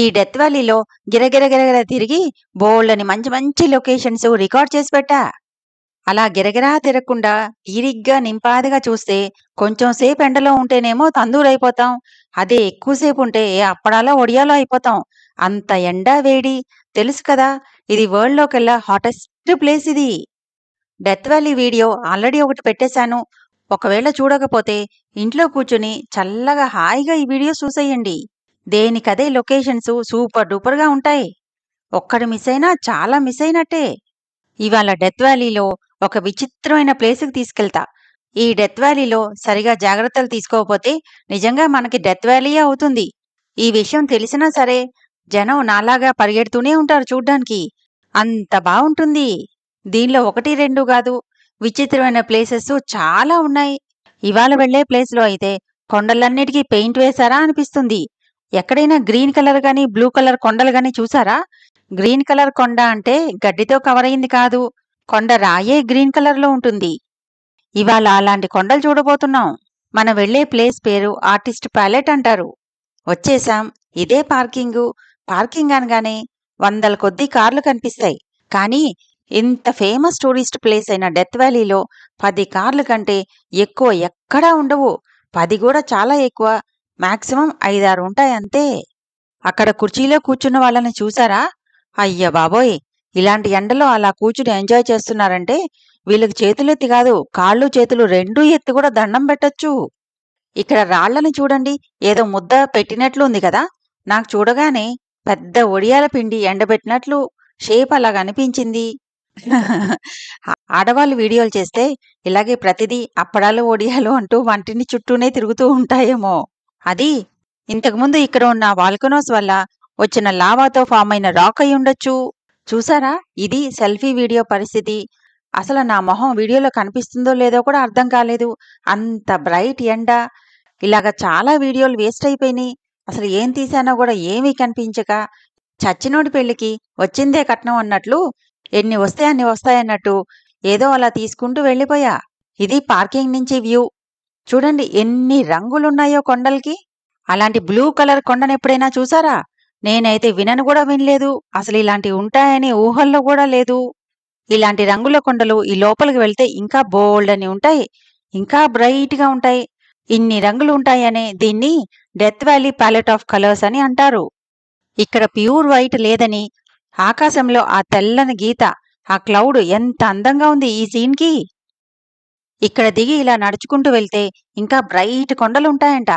ఈ డెత్ వ్యాలీలో గిరగిరగిరగిర తిరిగి బోల్డ్ని మంచి మంచి లొకేషన్స్ రికార్డ్ చేసి పెట్టా అలా గిరగిరా తిరగకుండా తీరిగ్గా నింపాదిగా చూస్తే కొంచెం సేపు ఎండలో ఉంటేనేమో తందూరైపోతాం అదే ఎక్కువసేపు ఉంటే ఏ అప్పడాలో ఒడియాలో అయిపోతాం అంత ఎండా వేడి తెలుసు కదా ఇది వరల్డ్లోకెల్లా హాటెస్ట్ ప్లేస్ ఇది డెత్ వ్యాలీ వీడియో ఆల్రెడీ ఒకటి పెట్టేశాను ఒకవేళ చూడకపోతే ఇంట్లో కూర్చుని చల్లగా హాయిగా ఈ వీడియో చూసేయండి దేనికదే లొకేషన్స్ సూపర్ డూపర్గా ఉంటాయి ఒక్కడు మిస్ అయినా చాలా మిస్ అయినట్టే ఇవాళ డెత్ వ్యాలీలో ఒక విచిత్రమైన ప్లేస్కి తీసుకెళ్తా ఈ డెత్ వ్యాలీలో సరిగా జాగ్రత్తలు తీసుకోకపోతే నిజంగా మనకి డెత్ వ్యాలీయే అవుతుంది ఈ విషయం తెలిసినా సరే జనం నాలాగా పరిగెడుతూనే ఉంటారు చూడ్డానికి అంత బాగుంటుంది దీనిలో ఒకటి రెండు కాదు విచిత్రమైన ప్లేసెస్ చాలా ఉన్నాయి ఇవాళ వెళ్లే ప్లేస్లో అయితే కొండలన్నిటికీ పెయింట్ వేశారా అనిపిస్తుంది ఎక్కడైనా గ్రీన్ కలర్ కానీ బ్లూ కలర్ కొండలు కానీ చూసారా గ్రీన్ కలర్ కొండ అంటే గడ్డితో కవర్ అయింది కాదు కొండ రాయే గ్రీన్ కలర్లో ఉంటుంది ఇవాళ అలాంటి కొండలు చూడబోతున్నాం మనం వెళ్లే ప్లేస్ పేరు ఆర్టిస్ట్ ప్యాలెట్ అంటారు వచ్చేసాం ఇదే పార్కింగు పార్కింగ్ అనగానే వందల కొద్ది కార్లు కనిపిస్తాయి కానీ ఇంత ఫేమస్ టూరిస్ట్ ప్లేస్ అయిన డెత్ వ్యాలీలో పది కార్లు కంటే ఎక్కువ ఎక్కడా ఉండవు పది కూడా చాలా ఎక్కువ మ్యాక్సిమం ఐదారు ఉంటాయి అంతే అక్కడ కుర్చీలో కూర్చున్న వాళ్ళని చూసారా అయ్య బాబోయ్ ఇలాంటి ఎండలో అలా కూర్చుని ఎంజాయ్ చేస్తున్నారంటే వీళ్ళకి చేతులు ఎత్తి కాదు కాళ్ళు చేతులు రెండూ ఎత్తి కూడా దండం పెట్టొచ్చు ఇక్కడ రాళ్లను చూడండి ఏదో ముద్ద పెట్టినట్లు ఉంది కదా నాకు చూడగానే పెద్ద ఒడియాల పిండి ఎండబెట్టినట్లు షేప్ అలా అనిపించింది ఆడవాళ్ళు వీడియోలు చేస్తే ఇలాగే ప్రతిదీ అప్పడాలు ఒడియాలు అంటూ వంటిని చుట్టూనే తిరుగుతూ ఉంటాయేమో అది ఇంతకుముందు ఇక్కడ ఉన్న వాల్కనోస్ వల్ల వచ్చిన లావాతో ఫామ్ అయిన రాక్ అయి ఉండొచ్చు చూసారా ఇది సెల్ఫీ వీడియో పరిస్థితి అసలు నా మొహం వీడియోలో కనిపిస్తుందో లేదో కూడా అర్థం కాలేదు అంత బ్రైట్ ఎండ ఇలాగ చాలా వీడియోలు వేస్ట్ అయిపోయినాయి అసలు ఏం తీసానో కూడా ఏమీ కనిపించక చచ్చినోడి పెళ్లికి వచ్చిందే కట్నం అన్నట్లు ఎన్ని వస్తాయన్ని అన్ని వస్తాయన్నట్టు ఏదో అలా తీసుకుంటూ వెళ్ళిపోయా ఇది పార్కింగ్ నుంచి వ్యూ చూడండి ఎన్ని రంగులున్నాయో కొండలకి అలాంటి బ్లూ కలర్ కొండను ఎప్పుడైనా చూసారా నేనైతే వినను కూడా వినలేదు అసలు ఇలాంటివి ఉంటాయని ఊహల్లో కూడా లేదు ఇలాంటి రంగుల కొండలు ఈ లోపలికి వెళ్తే ఇంకా బోల్డ్ అని ఉంటాయి ఇంకా బ్రైట్ గా ఉంటాయి ఇన్ని రంగులు ఉంటాయనే దీన్ని Death Valley palette of colours అని అంటారు ఇక్కడ ప్యూర్ వైట్ లేదని ఆకాశంలో ఆ తెల్లని గీత ఆ క్లౌడ్ ఎంత అందంగా ఉంది ఈ సీన్కి ఇక్కడ దిగి ఇలా నడుచుకుంటూ వెళ్తే ఇంకా బ్రైట్ కొండలుంటాయంట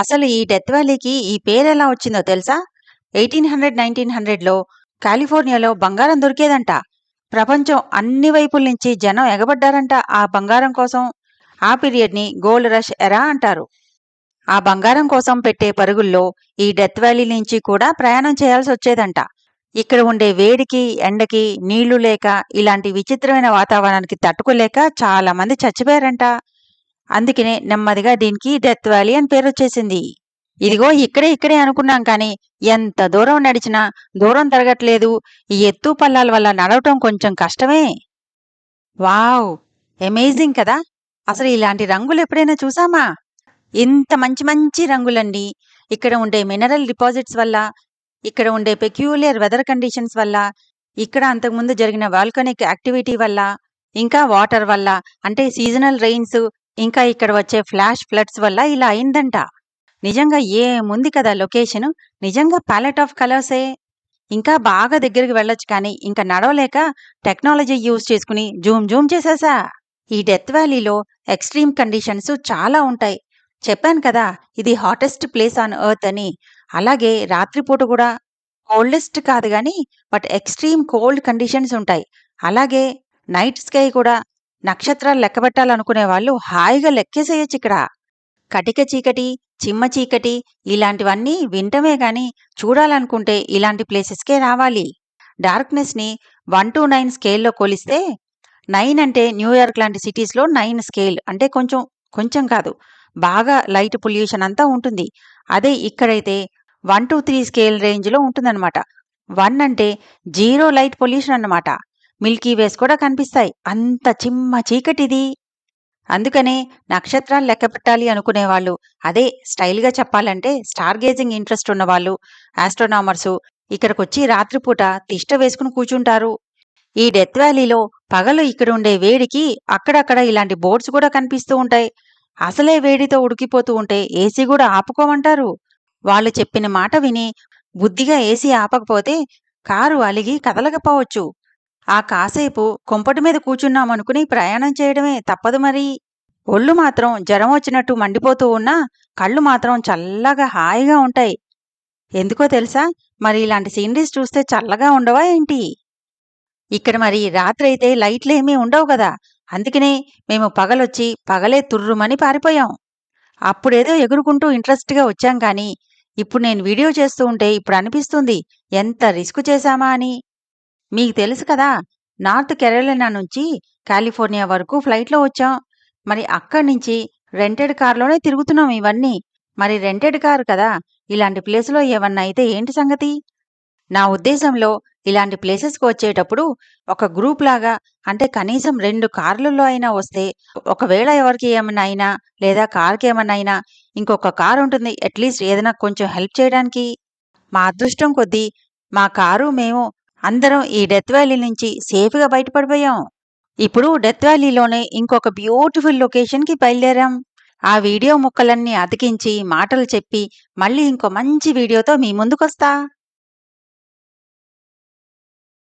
అసలు ఈ డెత్ వ్యాలీకి ఈ పేరెలా వచ్చిందో తెలుసా ఎయిటీన్ హండ్రెడ్ నైన్టీన్ హండ్రెడ్లో కాలిఫోర్నియాలో బంగారం దొరికేదంట ప్రపంచం అన్ని వైపుల నుంచి జనం ఎగబడ్డారంట ఆ బంగారం కోసం ఆ పీరియడ్ని గోల్డ్ రష్ ఎరా అంటారు ఆ బంగారం కోసం పెట్టే పరుగుల్లో ఈ డెత్ వ్యాలీ నుంచి కూడా ప్రయాణం చేయాల్సి వచ్చేదంట ఇక్కడ ఉండే వేడికి ఎండకి నీళ్లు లేక ఇలాంటి విచిత్రమైన వాతావరణానికి తట్టుకోలేక చాలా మంది చచ్చిపోయారంట అందుకనే నెమ్మదిగా దీనికి డెత్ వ్యాలీ అని పేరు వచ్చేసింది ఇదిగో ఇక్కడే ఇక్కడే అనుకున్నాం కానీ ఎంత దూరం నడిచినా దూరం తరగట్లేదు ఈ ఎత్తు పల్లాల వల్ల నడవటం కొంచెం కష్టమే వావ్ అమేజింగ్ కదా అసలు ఇలాంటి రంగులు ఎప్పుడైనా చూసామా ఇంత మంచి మంచి రంగులండి ఇక్కడ ఉండే మినరల్ డిపాజిట్స్ వల్ల ఇక్కడ ఉండే పెక్యులియర్ వెదర్ కండిషన్స్ వల్ల ఇక్కడ అంతకుముందు జరిగిన వాల్కనిక్ యాక్టివిటీ వల్ల ఇంకా వాటర్ వల్ల అంటే సీజనల్ రెయిన్స్ ఇంకా ఇక్కడ వచ్చే ఫ్లాష్ ఫ్లడ్స్ వల్ల ఇలా అయిందంట నిజంగా ఏముంది కదా లొకేషన్ నిజంగా ప్యాలెట్ ఆఫ్ కలర్సే ఇంకా బాగా దగ్గరికి వెళ్ళొచ్చు కానీ ఇంకా నడవలేక టెక్నాలజీ యూజ్ చేసుకుని జూమ్ జూమ్ చేసేసా ఈ డెత్ వ్యాలీలో ఎక్స్ట్రీమ్ కండిషన్స్ చాలా ఉంటాయి చెప్పాను కదా ఇది హాటెస్ట్ ప్లేస్ ఆన్ ఎర్త్ అని అలాగే రాత్రిపూట కూడా కోల్డెస్ట్ కాదు కానీ బట్ ఎక్స్ట్రీమ్ కోల్డ్ కండిషన్స్ ఉంటాయి అలాగే నైట్ స్కై కూడా నక్షత్రాలు పెట్టాలనుకునే వాళ్ళు హాయిగా లెక్కేసేయచ్చు ఇక్కడ కటిక చీకటి చిమ్మ చీకటి ఇలాంటివన్నీ వింటమే కానీ చూడాలనుకుంటే ఇలాంటి ప్లేసెస్కే రావాలి డార్క్నెస్ని వన్ టు నైన్ స్కేల్లో కొలిస్తే నైన్ అంటే న్యూయార్క్ లాంటి సిటీస్లో నైన్ స్కేల్ అంటే కొంచెం కొంచెం కాదు బాగా లైట్ పొల్యూషన్ అంతా ఉంటుంది అదే ఇక్కడైతే వన్ టూ త్రీ స్కేల్ రేంజ్లో ఉంటుందన్నమాట వన్ అంటే జీరో లైట్ పొల్యూషన్ అన్నమాట మిల్కీ వేస్ కూడా కనిపిస్తాయి అంత చిమ్మ చీకటిది అందుకనే నక్షత్రాలు లెక్క పెట్టాలి అనుకునేవాళ్ళు అదే స్టైల్గా చెప్పాలంటే స్టార్ గేజింగ్ ఇంట్రెస్ట్ ఉన్నవాళ్ళు ఆస్ట్రోనామర్సు ఇక్కడికొచ్చి రాత్రిపూట తిష్ట వేసుకుని కూర్చుంటారు ఈ డెత్ వ్యాలీలో పగలు ఇక్కడ ఉండే వేడికి అక్కడక్కడ ఇలాంటి బోర్డ్స్ కూడా కనిపిస్తూ ఉంటాయి అసలే వేడితో ఉడికిపోతూ ఉంటే ఏసీ కూడా ఆపుకోమంటారు వాళ్ళు చెప్పిన మాట విని బుద్ధిగా ఏసీ ఆపకపోతే కారు అలిగి కదలకపోవచ్చు ఆ కాసేపు కొంపటి మీద కూర్చున్నామనుకుని ప్రయాణం చేయడమే తప్పదు మరి ఒళ్ళు మాత్రం జ్వరం వచ్చినట్టు మండిపోతూ ఉన్నా కళ్ళు మాత్రం చల్లగా హాయిగా ఉంటాయి ఎందుకో తెలుసా మరి ఇలాంటి సీనరీస్ చూస్తే చల్లగా ఉండవా ఏంటి ఇక్కడ మరి రాత్రి అయితే లైట్లు ఏమీ ఉండవు కదా అందుకనే మేము పగలొచ్చి పగలే తుర్రుమని పారిపోయాం అప్పుడేదో ఎగురుకుంటూ ఇంట్రెస్ట్గా వచ్చాం కానీ ఇప్పుడు నేను వీడియో చేస్తూ ఉంటే ఇప్పుడు అనిపిస్తుంది ఎంత రిస్క్ చేశామా అని మీకు తెలుసు కదా నార్త్ కెరలినా నుంచి కాలిఫోర్నియా వరకు ఫ్లైట్లో వచ్చాం మరి అక్కడి నుంచి రెంటెడ్ కార్లోనే తిరుగుతున్నాం ఇవన్నీ మరి రెంటెడ్ కారు కదా ఇలాంటి ప్లేస్లో ఏమన్నా అయితే ఏంటి సంగతి నా ఉద్దేశంలో ఇలాంటి ప్లేసెస్కి వచ్చేటప్పుడు ఒక గ్రూప్ లాగా అంటే కనీసం రెండు కార్లలో అయినా వస్తే ఒకవేళ ఎవరికి ఏమైనా అయినా లేదా కార్కి ఏమైనా అయినా ఇంకొక కారు ఉంటుంది అట్లీస్ట్ ఏదైనా కొంచెం హెల్ప్ చేయడానికి మా అదృష్టం కొద్దీ మా కారు మేము అందరం ఈ డెత్ వ్యాలీ నుంచి సేఫ్గా బయటపడిపోయాం ఇప్పుడు డెత్ వ్యాలీలోనే ఇంకొక బ్యూటిఫుల్ లొకేషన్కి బయలుదేరాం ఆ వీడియో ముక్కలన్నీ అతికించి మాటలు చెప్పి మళ్ళీ ఇంకో మంచి వీడియోతో మీ ముందుకొస్తా